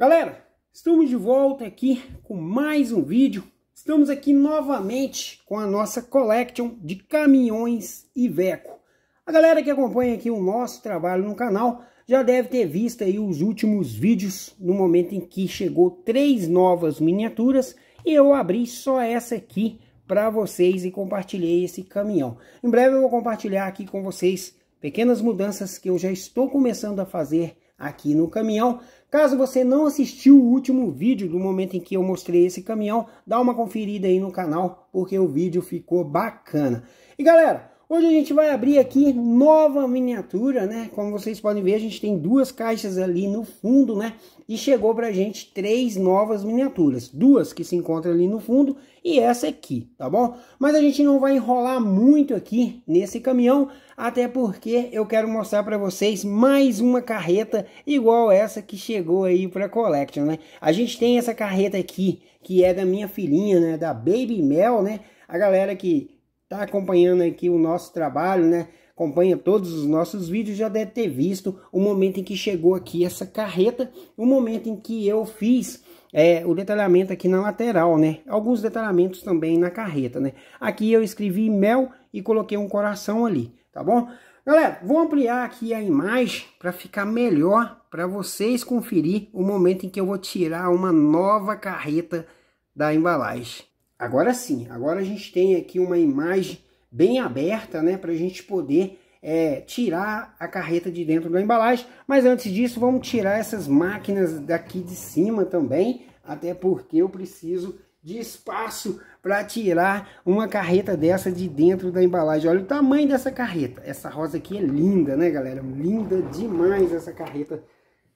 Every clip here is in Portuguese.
Galera, estamos de volta aqui com mais um vídeo. Estamos aqui novamente com a nossa collection de caminhões Iveco. A galera que acompanha aqui o nosso trabalho no canal já deve ter visto aí os últimos vídeos no momento em que chegou três novas miniaturas e eu abri só essa aqui para vocês e compartilhei esse caminhão. Em breve eu vou compartilhar aqui com vocês pequenas mudanças que eu já estou começando a fazer aqui no caminhão. Caso você não assistiu o último vídeo do momento em que eu mostrei esse caminhão, dá uma conferida aí no canal, porque o vídeo ficou bacana. E galera, Hoje a gente vai abrir aqui nova miniatura, né? Como vocês podem ver, a gente tem duas caixas ali no fundo, né? E chegou pra gente três novas miniaturas. Duas que se encontram ali no fundo e essa aqui, tá bom? Mas a gente não vai enrolar muito aqui nesse caminhão, até porque eu quero mostrar para vocês mais uma carreta igual essa que chegou aí pra Collection, né? A gente tem essa carreta aqui, que é da minha filhinha, né? Da Baby Mel, né? A galera que está acompanhando aqui o nosso trabalho, né? Acompanha todos os nossos vídeos, já deve ter visto o momento em que chegou aqui essa carreta, o momento em que eu fiz é, o detalhamento aqui na lateral, né? Alguns detalhamentos também na carreta, né? Aqui eu escrevi mel e coloquei um coração ali, tá bom? Galera, vou ampliar aqui a imagem para ficar melhor para vocês conferir o momento em que eu vou tirar uma nova carreta da embalagem. Agora sim, agora a gente tem aqui uma imagem bem aberta, né, para a gente poder é, tirar a carreta de dentro da embalagem. Mas antes disso, vamos tirar essas máquinas daqui de cima também, até porque eu preciso de espaço para tirar uma carreta dessa de dentro da embalagem. Olha o tamanho dessa carreta. Essa rosa aqui é linda, né, galera? Linda demais essa carreta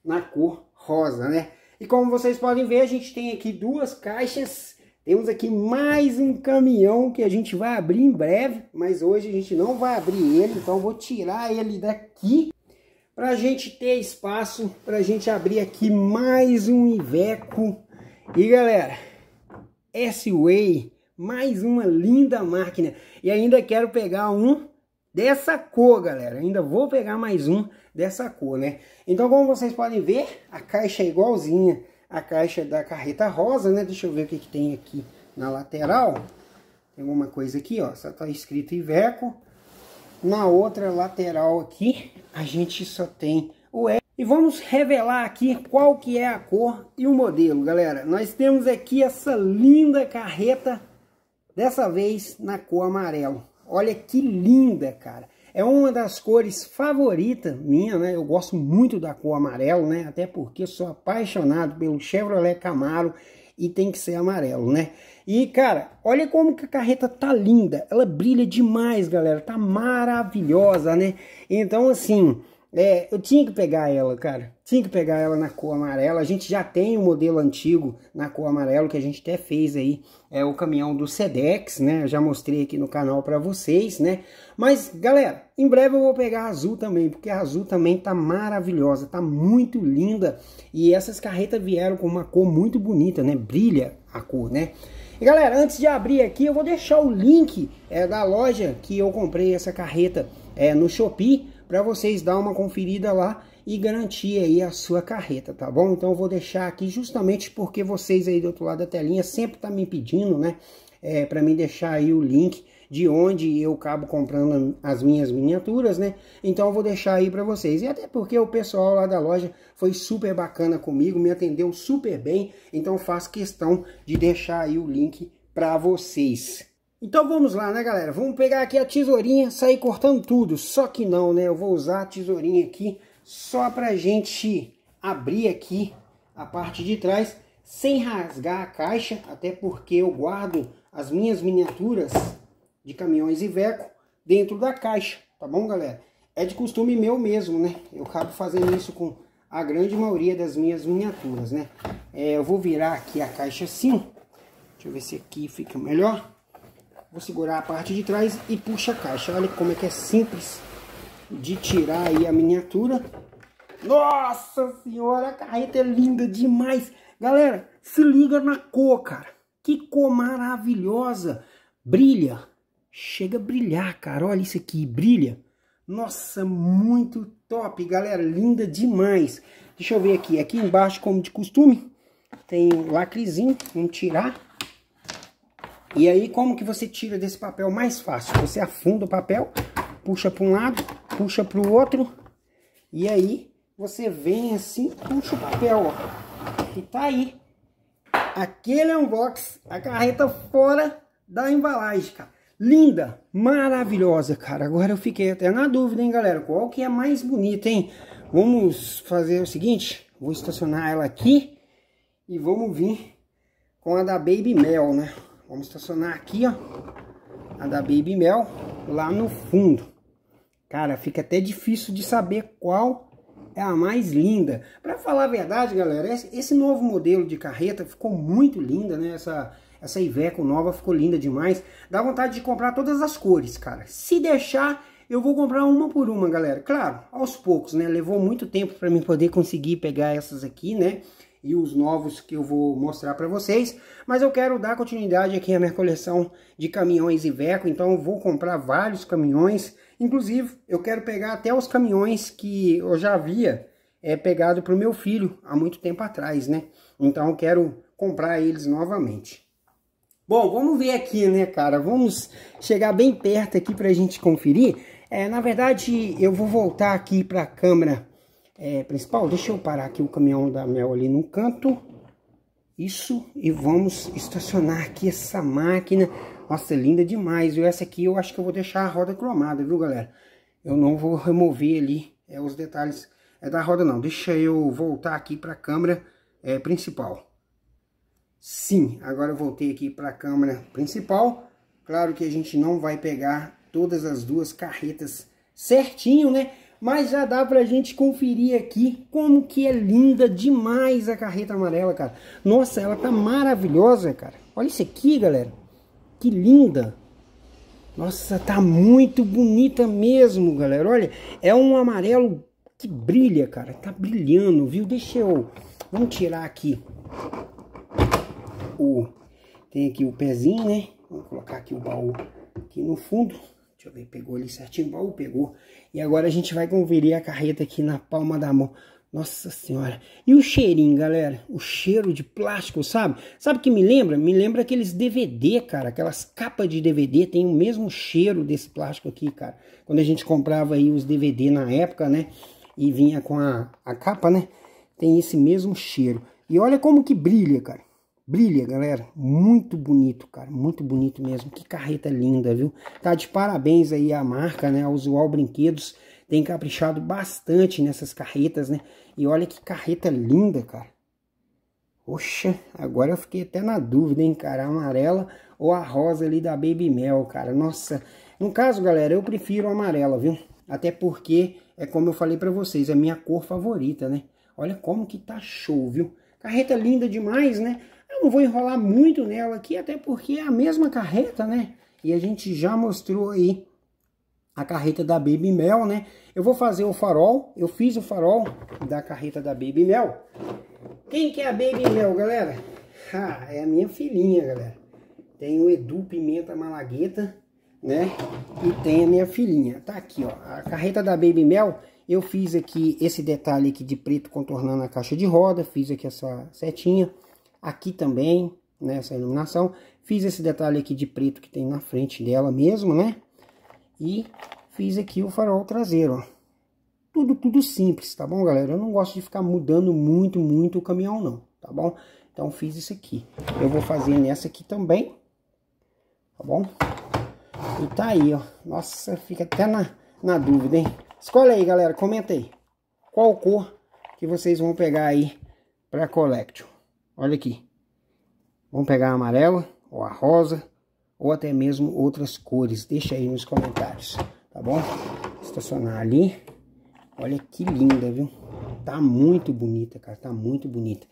na cor rosa, né? E como vocês podem ver, a gente tem aqui duas caixas temos aqui mais um caminhão que a gente vai abrir em breve, mas hoje a gente não vai abrir ele, então vou tirar ele daqui para a gente ter espaço para a gente abrir aqui mais um Iveco. E galera, S-Way, mais uma linda máquina. E ainda quero pegar um dessa cor, galera. Ainda vou pegar mais um dessa cor, né? Então, como vocês podem ver, a caixa é igualzinha a caixa é da carreta rosa, né? Deixa eu ver o que, que tem aqui na lateral. Tem uma coisa aqui, ó, só tá escrito Iveco. Na outra lateral aqui, a gente só tem o E. E vamos revelar aqui qual que é a cor e o modelo, galera. Nós temos aqui essa linda carreta, dessa vez na cor amarelo. Olha que linda, cara. É uma das cores favoritas minha, né? Eu gosto muito da cor amarelo, né? Até porque sou apaixonado pelo Chevrolet Camaro e tem que ser amarelo, né? E, cara, olha como que a carreta tá linda. Ela brilha demais, galera. Tá maravilhosa, né? Então, assim, é, eu tinha que pegar ela, cara. Tinha que pegar ela na cor amarela. A gente já tem o um modelo antigo na cor amarelo que a gente até fez aí. É o caminhão do Sedex, né? Eu já mostrei aqui no canal para vocês, né? Mas, galera, em breve eu vou pegar a azul também, porque a azul também tá maravilhosa, tá muito linda. E essas carretas vieram com uma cor muito bonita, né? Brilha a cor, né? E galera, antes de abrir aqui, eu vou deixar o link é, da loja que eu comprei essa carreta é, no Shopee para vocês dar uma conferida lá e garantir aí a sua carreta, tá bom? Então eu vou deixar aqui justamente porque vocês aí do outro lado da telinha sempre tá me pedindo, né? É, para mim deixar aí o link de onde eu acabo comprando as minhas miniaturas, né? Então eu vou deixar aí para vocês. E até porque o pessoal lá da loja foi super bacana comigo, me atendeu super bem, então faço questão de deixar aí o link para vocês. Então vamos lá, né, galera? Vamos pegar aqui a tesourinha, sair cortando tudo. Só que não, né? Eu vou usar a tesourinha aqui só pra gente abrir aqui a parte de trás sem rasgar a caixa, até porque eu guardo as minhas miniaturas de caminhões Iveco dentro da caixa, tá bom, galera? É de costume meu mesmo, né? Eu acabo fazendo isso com a grande maioria das minhas miniaturas, né? É, eu vou virar aqui a caixa assim, deixa eu ver se aqui fica melhor. Vou segurar a parte de trás e puxa a caixa. Olha como é que é simples de tirar aí a miniatura. Nossa senhora, a carreta é linda demais. Galera, se liga na cor, cara. Que cor maravilhosa. Brilha. Chega a brilhar, cara. Olha isso aqui, brilha. Nossa, muito top, galera. Linda demais. Deixa eu ver aqui. Aqui embaixo, como de costume, tem um lacrezinho. Vamos tirar. E aí, como que você tira desse papel mais fácil? Você afunda o papel, puxa para um lado, puxa para o outro, e aí você vem assim, puxa o papel, ó, e tá aí. Aquele unbox a carreta fora da embalagem, cara. Linda, maravilhosa, cara. Agora eu fiquei até na dúvida, hein, galera. Qual que é mais bonita, hein? Vamos fazer o seguinte, vou estacionar ela aqui e vamos vir com a da Baby Mel, né? Vamos estacionar aqui, ó. A da Baby Mel, lá no fundo. Cara, fica até difícil de saber qual é a mais linda. Para falar a verdade, galera, esse novo modelo de carreta ficou muito linda, né? Essa, essa Iveco nova ficou linda demais. Dá vontade de comprar todas as cores, cara. Se deixar, eu vou comprar uma por uma, galera. Claro, aos poucos, né? Levou muito tempo para mim poder conseguir pegar essas aqui, né? e os novos que eu vou mostrar para vocês. Mas eu quero dar continuidade aqui à minha coleção de caminhões Iveco, então vou comprar vários caminhões. Inclusive, eu quero pegar até os caminhões que eu já havia é, pegado para o meu filho há muito tempo atrás, né? Então eu quero comprar eles novamente. Bom, vamos ver aqui, né, cara? Vamos chegar bem perto aqui para a gente conferir. É, na verdade, eu vou voltar aqui para a câmera é, principal. Deixa eu parar aqui o caminhão da Mel ali no canto. Isso, e vamos estacionar aqui essa máquina. Nossa, é linda demais, viu? Essa aqui eu acho que eu vou deixar a roda cromada, viu, galera? Eu não vou remover ali é, os detalhes é da roda, não. Deixa eu voltar aqui para a câmera é, principal. Sim, agora eu voltei aqui para a câmera principal. Claro que a gente não vai pegar todas as duas carretas certinho, né? Mas já dá pra gente conferir aqui como que é linda demais a carreta amarela, cara. Nossa, ela tá maravilhosa, cara. Olha isso aqui, galera. Que linda. Nossa, tá muito bonita mesmo, galera. Olha, é um amarelo que brilha, cara. Tá brilhando, viu? Deixa eu... Vamos tirar aqui o... Tem aqui o pezinho, né? Vou colocar aqui o baú aqui no fundo. Deixa eu ver, pegou ali certinho, baú pegou. E agora a gente vai conferir a carreta aqui na palma da mão. Nossa senhora. E o cheirinho, galera? O cheiro de plástico, sabe? Sabe o que me lembra? Me lembra aqueles DVD, cara. Aquelas capas de DVD tem o mesmo cheiro desse plástico aqui, cara. Quando a gente comprava aí os DVD na época, né? E vinha com a, a capa, né? Tem esse mesmo cheiro. E olha como que brilha, cara. Brilha, galera. Muito bonito, cara. Muito bonito mesmo. Que carreta linda, viu? Tá de parabéns aí a marca, né? A Usual Brinquedos tem caprichado bastante nessas carretas, né? E olha que carreta linda, cara. Poxa, agora eu fiquei até na dúvida, hein, cara? A amarela ou a rosa ali da Baby Mel, cara. Nossa, no caso, galera, eu prefiro a amarela, viu? Até porque, é como eu falei pra vocês, é a minha cor favorita, né? Olha como que tá show, viu? Carreta linda demais, né? Eu não vou enrolar muito nela aqui, até porque é a mesma carreta, né? E a gente já mostrou aí a carreta da Baby Mel, né? Eu vou fazer o farol, eu fiz o farol da carreta da Baby Mel. Quem que é a Baby Mel, galera? Ah, é a minha filhinha, galera. Tem o Edu Pimenta Malagueta, né? E tem a minha filhinha. Tá aqui, ó. A carreta da Baby Mel, eu fiz aqui esse detalhe aqui de preto contornando a caixa de roda. Fiz aqui essa setinha. Aqui também, nessa né, iluminação, fiz esse detalhe aqui de preto que tem na frente dela mesmo, né? E fiz aqui o farol traseiro, ó. Tudo, tudo simples, tá bom, galera? Eu não gosto de ficar mudando muito, muito o caminhão, não, tá bom? Então, fiz isso aqui. Eu vou fazer nessa aqui também, tá bom? E tá aí, ó. Nossa, fica até na, na dúvida, hein? Escolhe aí, galera, comenta aí. Qual cor que vocês vão pegar aí pra Collection. Olha aqui. Vamos pegar a amarela, ou a rosa, ou até mesmo outras cores. Deixa aí nos comentários, tá bom? Estacionar ali. Olha que linda, viu? Tá muito bonita, cara. Tá muito bonita.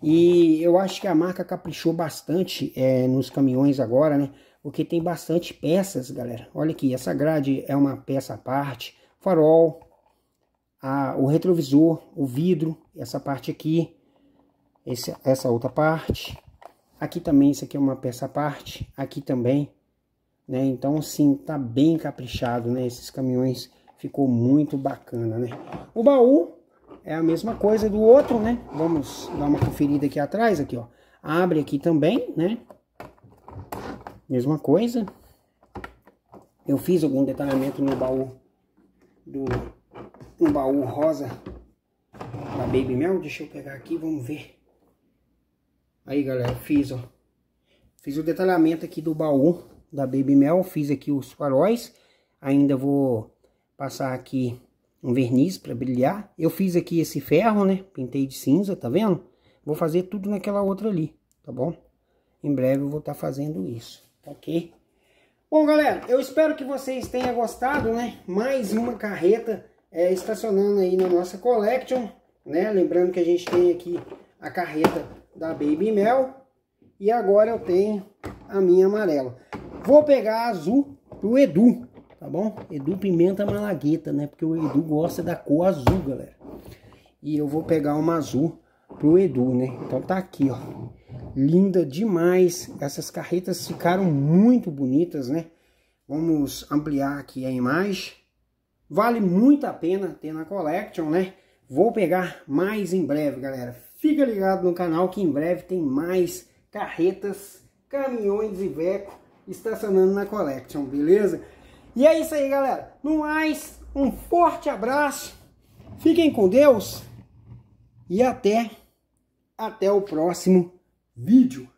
E eu acho que a marca caprichou bastante é, nos caminhões agora, né? Porque tem bastante peças, galera. Olha aqui, essa grade é uma peça à parte. Farol, a, o retrovisor, o vidro, essa parte aqui esse, essa outra parte. Aqui também, isso aqui é uma peça à parte. Aqui também, né? Então, assim tá bem caprichado, né? Esses caminhões ficou muito bacana, né? O baú é a mesma coisa do outro, né? Vamos dar uma conferida aqui atrás, aqui, ó. Abre aqui também, né? Mesma coisa. Eu fiz algum detalhamento no baú do no baú rosa da Baby Mel. Deixa eu pegar aqui, vamos ver Aí, galera, fiz, ó. Fiz o detalhamento aqui do baú da Baby Mel. Fiz aqui os faróis. Ainda vou passar aqui um verniz para brilhar. Eu fiz aqui esse ferro, né? Pintei de cinza, tá vendo? Vou fazer tudo naquela outra ali, tá bom? Em breve eu vou estar tá fazendo isso, ok? Bom, galera, eu espero que vocês tenham gostado, né? Mais uma carreta é, estacionando aí na nossa collection, né? Lembrando que a gente tem aqui a carreta da Baby Mel. E agora eu tenho a minha amarela. Vou pegar a azul pro Edu, tá bom? Edu Pimenta Malagueta, né? Porque o Edu gosta da cor azul, galera. E eu vou pegar uma azul pro Edu, né? Então tá aqui, ó. Linda demais. Essas carretas ficaram muito bonitas, né? Vamos ampliar aqui a imagem. Vale muito a pena ter na Collection, né? Vou pegar mais em breve, galera. Fica ligado no canal que em breve tem mais carretas, caminhões e veco estacionando na Collection, beleza? E é isso aí, galera. No mais, um forte abraço. Fiquem com Deus. E até, até o próximo vídeo.